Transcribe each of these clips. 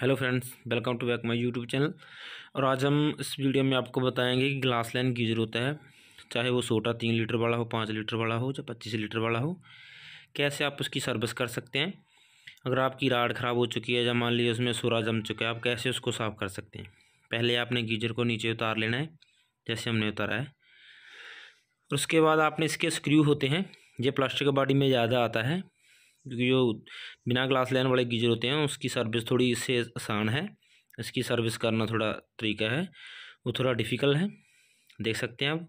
hello friends welcome to back my YouTube channel और आज हम इस वीडियो में आपको बताएंगे कि ग्लास लाइन गीजर होता है चाहे वो छोटा तीन लीटर वाला हो पाँच लीटर वाला हो चाहे पच्चीस लीटर वाला हो कैसे आप उसकी सर्विस कर सकते हैं अगर आपकी राड ख़राब हो चुकी है या मान लीजिए उसमें सूरा जम चुका है आप कैसे उसको साफ़ कर सकते हैं पहले आपने गीजर को नीचे उतार लेना है जैसे हमने उतारा है उसके बाद आपने इसके स्क्रू होते हैं ये प्लास्टिक बॉडी में ज़्यादा आता है क्योंकि जो बिना ग्लास लेन वाले गीजर होते हैं उसकी सर्विस थोड़ी इससे आसान है इसकी सर्विस करना थोड़ा तरीका है वो थोड़ा डिफ़िकल्ट है देख सकते हैं आप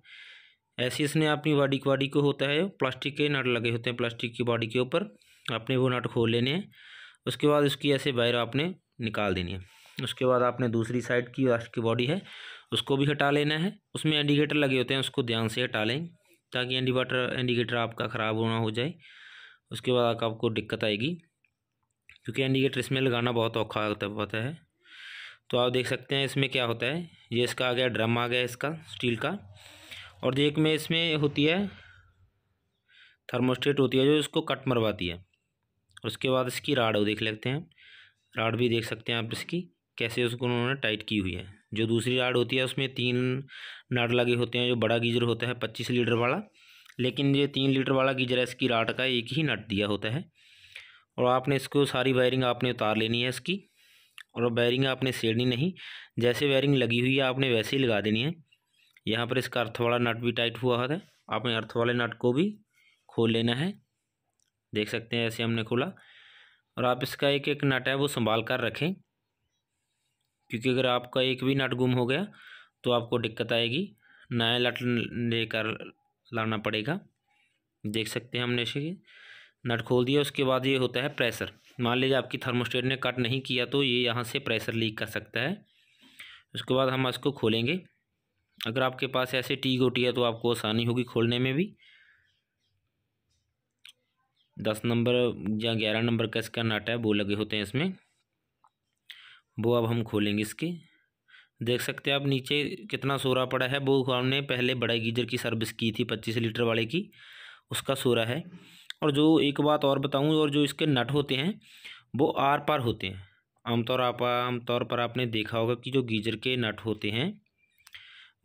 ऐसे इसने अपनी बॉडी की बॉडी को होता है प्लास्टिक के नट लगे होते हैं प्लास्टिक की बॉडी के ऊपर आपने वो नट खोल लेने हैं उसके बाद उसकी ऐसे वायर आपने निकाल देनी है उसके बाद आपने दूसरी साइड की लास्ट की बॉडी है उसको भी हटा लेना है उसमें इंडिकेटर लगे होते हैं उसको ध्यान से हटा लें ताकि एंडी इंडिकेटर आपका ख़राब होना हो जाए उसके बाद आपको दिक्कत आएगी क्योंकि इंडिकेटर इसमें लगाना बहुत औखा होता है तो आप देख सकते हैं इसमें क्या होता है ये इसका आ गया ड्रम आ गया इसका स्टील का और एक में इसमें होती है थर्मोस्टेट होती है जो इसको कट मरवाती है उसके बाद इसकी राड देख लेते हैं राड भी देख सकते हैं आप इसकी कैसे उसको उन्होंने टाइट की हुई है जो दूसरी राड होती है उसमें तीन नाड लगे होते हैं जो बड़ा गीजर होता है पच्चीस लीटर वाला लेकिन ये तीन लीटर वाला गीजर है इसकी राट का एक ही नट दिया होता है और आपने इसको सारी वायरिंग आपने उतार लेनी है इसकी और वायरिंग आपने सेड़नी नहीं जैसे वायरिंग लगी हुई है आपने वैसे ही लगा देनी है यहाँ पर इसका अर्थ वाला नट भी टाइट हुआ है आपने अर्थ वाले नट को भी खोल लेना है देख सकते हैं ऐसे हमने खोला और आप इसका एक एक नट है वो संभाल कर रखें क्योंकि अगर आपका एक भी नट गुम हो गया तो आपको दिक्कत आएगी नया लट लेकर लाना पड़ेगा देख सकते हैं हमने इसे नट खोल दिया उसके बाद ये होता है प्रेशर मान लीजिए आपकी थर्मोस्टेट ने कट नहीं किया तो ये यहाँ से प्रेशर लीक कर सकता है उसके बाद हम इसको खोलेंगे अगर आपके पास ऐसे टी गोटी है तो आपको आसानी होगी खोलने में भी दस नंबर या ग्यारह नंबर का इसका नट है वो लगे होते हैं इसमें वो अब हम खोलेंगे इसके देख सकते हैं आप नीचे कितना सोरा पड़ा है वो हमने पहले बड़े गीजर की सर्विस की थी पच्चीस लीटर वाले की उसका सोरा है और जो एक बात और बताऊँ और जो इसके नट होते हैं वो आर पार होते हैं आमतौर आप आमतौर पर आपने देखा होगा कि जो गीजर के नट होते हैं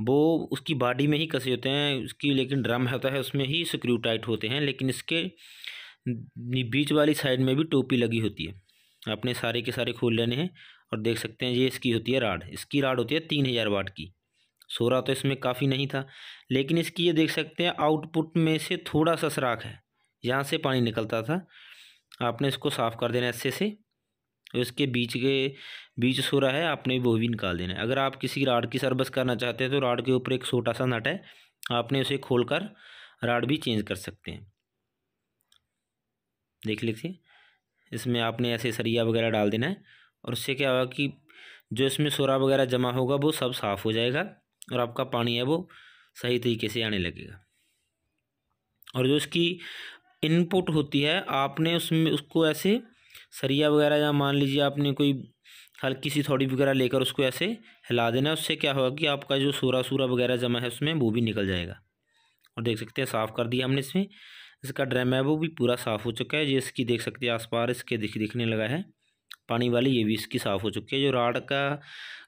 वो उसकी बॉडी में ही कसे होते हैं उसकी लेकिन ड्रम होता है उसमें ही स्क्रू टाइट होते हैं लेकिन इसके बीच वाली साइड में भी टोपी लगी होती है आपने सारे के सारे खोल लेने हैं और देख सकते हैं ये इसकी होती है राड इसकी राड होती है तीन हज़ार वाट की सोरा तो इसमें काफ़ी नहीं था लेकिन इसकी ये देख सकते हैं आउटपुट में से थोड़ा सा सराख है यहाँ से पानी निकलता था आपने इसको साफ़ कर देना अच्छे से इसके बीच के बीच सोरा है आपने वो भी निकाल देना है अगर आप किसी राड की सर्विस करना चाहते हैं तो राड के ऊपर एक छोटा सा नट है आपने उसे खोल कर राड भी चेंज कर सकते हैं देख लीजिए इसमें आपने ऐसे सरिया वगैरह डाल देना है और उससे क्या होगा कि जो इसमें सोरा वगैरह जमा होगा वो सब साफ़ हो जाएगा और आपका पानी है वो सही तरीके से आने लगेगा और जो इसकी इनपुट होती है आपने उसमें उसको ऐसे सरिया वगैरह या मान लीजिए आपने कोई हल्की सी थोड़ी वगैरह लेकर उसको ऐसे हिला देना उससे क्या होगा कि आपका जो सूरा सूरा वगैरह जमा है उसमें वो भी निकल जाएगा और देख सकते हैं साफ़ कर दिया हमने इसमें इसका ड्रम है वो भी पूरा साफ़ हो चुका है जिसकी देख सकते हैं आस पार इसके दिख दिखने लगा है पानी वाली ये भी इसकी साफ़ हो चुकी है जो राड का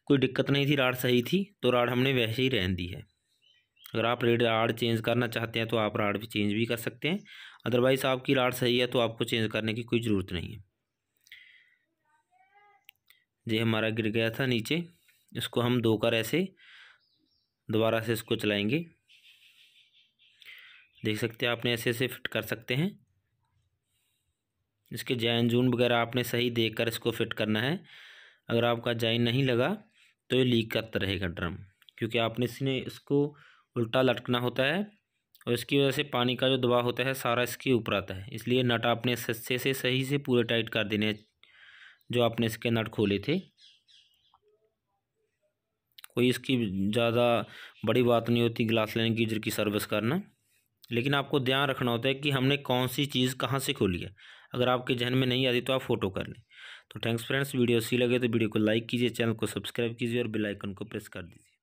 कोई दिक्कत नहीं थी राड सही थी तो राड हमने वैसे ही रहन दी है अगर आप रेड राड चेंज करना चाहते हैं तो आप राड भी चेंज भी कर सकते हैं अदरवाइज़ आपकी राड सही है तो आपको चेंज करने की कोई ज़रूरत नहीं है ये हमारा गिर गया था नीचे इसको हम दो कर ऐसे दोबारा से इसको चलाएंगे देख सकते हैं आपने ऐसे ऐसे फिट कर सकते हैं इसके जैन जून वगैरह आपने सही देख कर इसको फिट करना है अगर आपका जैन नहीं लगा तो ये लीक करता रहेगा ड्रम क्योंकि आपने इसने इसको उल्टा लटकना होता है और इसकी वजह से पानी का जो दबाव होता है सारा इसके ऊपर आता है इसलिए नट आपने सस्ते से सही से पूरे टाइट कर देने जो आपने इसके नट खोले थे कोई इसकी ज़्यादा बड़ी बात नहीं होती ग्लास लेने की जर की सर्विस करना लेकिन आपको ध्यान रखना होता है कि हमने कौन सी चीज़ कहाँ से खोली है अगर आपके जहन में नहीं आती तो आप फोटो कर लें तो थैंक्स फ्रेंड्स वीडियो अच्छी लगे तो वीडियो को लाइक कीजिए चैनल को सब्सक्राइब कीजिए और बेलाइकन को प्रेस कर दीजिए